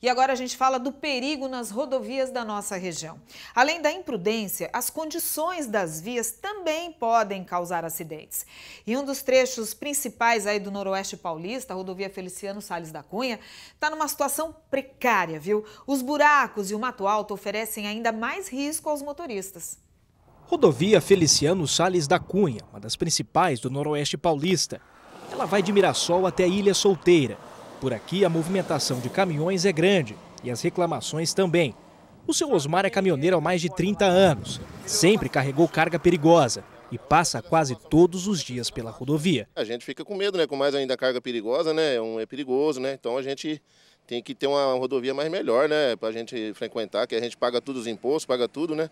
E agora a gente fala do perigo nas rodovias da nossa região. Além da imprudência, as condições das vias também podem causar acidentes. E um dos trechos principais aí do Noroeste Paulista, a rodovia Feliciano Sales da Cunha, está numa situação precária, viu? Os buracos e o mato alto oferecem ainda mais risco aos motoristas. Rodovia Feliciano Sales da Cunha, uma das principais do Noroeste Paulista. Ela vai de Mirassol até a Ilha Solteira por aqui, a movimentação de caminhões é grande e as reclamações também. O seu Osmar é caminhoneiro há mais de 30 anos, sempre carregou carga perigosa e passa quase todos os dias pela rodovia. A gente fica com medo, né? Com mais ainda carga perigosa, né? É, é perigoso, né? Então a gente tem que ter uma rodovia mais melhor, né? Para a gente frequentar, que a gente paga todos os impostos, paga tudo, né?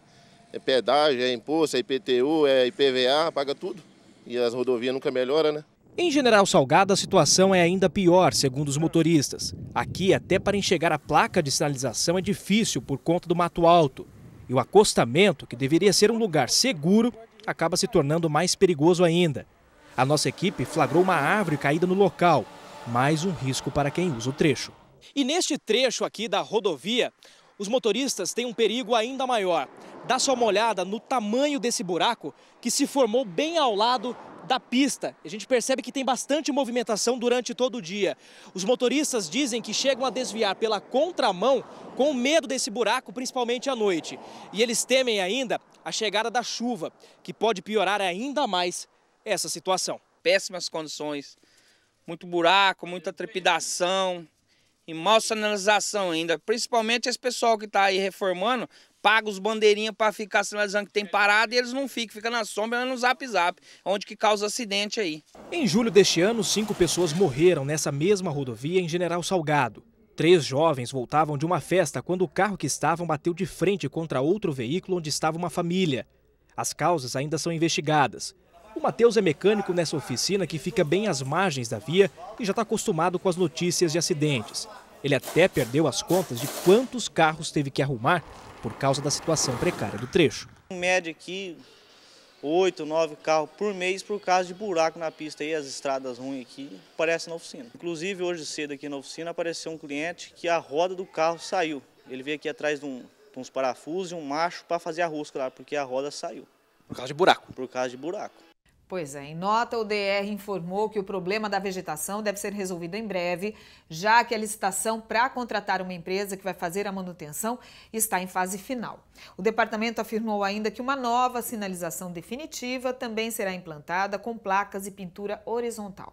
É pedágio, é imposto, é IPTU, é IPVA, paga tudo. E as rodovias nunca melhoram, né? Em General Salgado, a situação é ainda pior, segundo os motoristas. Aqui, até para enxergar a placa de sinalização é difícil por conta do mato alto. E o acostamento, que deveria ser um lugar seguro, acaba se tornando mais perigoso ainda. A nossa equipe flagrou uma árvore caída no local. Mais um risco para quem usa o trecho. E neste trecho aqui da rodovia, os motoristas têm um perigo ainda maior. Dá só uma olhada no tamanho desse buraco que se formou bem ao lado da pista. A gente percebe que tem bastante movimentação durante todo o dia. Os motoristas dizem que chegam a desviar pela contramão com medo desse buraco, principalmente à noite. E eles temem ainda a chegada da chuva, que pode piorar ainda mais essa situação. Péssimas condições, muito buraco, muita trepidação e mal sinalização ainda, principalmente esse pessoal que está aí reformando, paga os bandeirinhas para ficar sinalizando que tem parada e eles não ficam, fica na sombra, né, no zap zap, onde que causa acidente aí. Em julho deste ano, cinco pessoas morreram nessa mesma rodovia em General Salgado. Três jovens voltavam de uma festa quando o carro que estavam bateu de frente contra outro veículo onde estava uma família. As causas ainda são investigadas. O Matheus é mecânico nessa oficina que fica bem às margens da via e já está acostumado com as notícias de acidentes. Ele até perdeu as contas de quantos carros teve que arrumar por causa da situação precária do trecho. Em média aqui, oito, nove carros por mês por causa de buraco na pista e as estradas ruins aqui, Parece na oficina. Inclusive hoje cedo aqui na oficina apareceu um cliente que a roda do carro saiu. Ele veio aqui atrás de, um, de uns parafusos e um macho para fazer a rosca lá, porque a roda saiu. Por causa de buraco? Por causa de buraco. Pois é, em nota, o DR informou que o problema da vegetação deve ser resolvido em breve, já que a licitação para contratar uma empresa que vai fazer a manutenção está em fase final. O departamento afirmou ainda que uma nova sinalização definitiva também será implantada com placas e pintura horizontal.